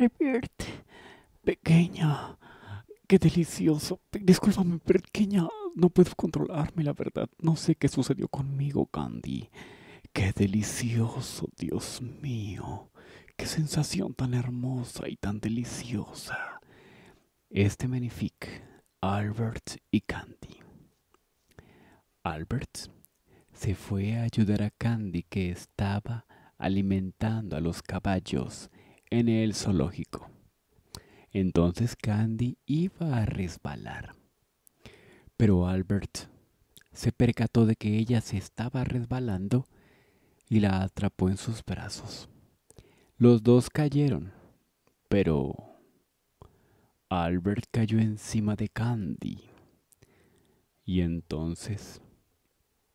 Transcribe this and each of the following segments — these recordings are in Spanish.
¡Albert! ¡Pequeña! ¡Qué delicioso! ¡Discúlpame, Pequeña. Qué delicioso. Discúlpame, pequeña. No puedo controlarme, la verdad. No sé qué sucedió conmigo, Candy. Qué delicioso, Dios mío. Qué sensación tan hermosa y tan deliciosa. Este Magnific, Albert y Candy. Albert se fue a ayudar a Candy que estaba alimentando a los caballos en el zoológico. Entonces Candy iba a resbalar. Pero Albert se percató de que ella se estaba resbalando y la atrapó en sus brazos. Los dos cayeron, pero Albert cayó encima de Candy. Y entonces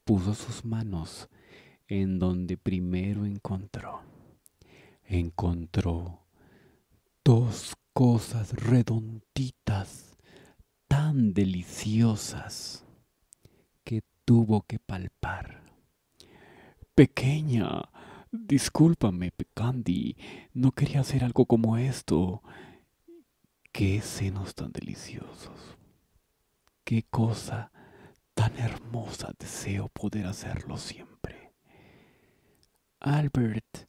puso sus manos en donde primero encontró encontró dos cosas redonditas tan deliciosas que tuvo que palpar. Pequeña, discúlpame, Candy, no quería hacer algo como esto. Qué senos tan deliciosos. Qué cosa tan hermosa deseo poder hacerlo siempre. Albert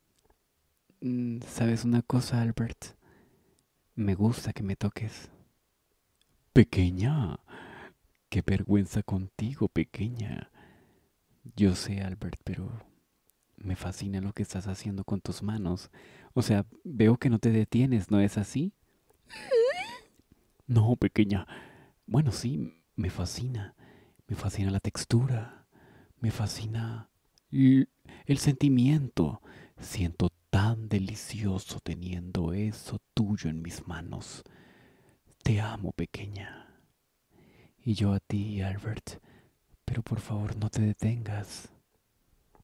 Mm, ¿Sabes una cosa, Albert? Me gusta que me toques. Pequeña. Qué vergüenza contigo, pequeña. Yo sé, Albert, pero me fascina lo que estás haciendo con tus manos. O sea, veo que no te detienes, ¿no es así? No, pequeña. Bueno, sí, me fascina. Me fascina la textura. Me fascina el sentimiento. Siento tan delicioso teniendo eso tuyo en mis manos. Te amo, pequeña. Y yo a ti, Albert, pero por favor no te detengas.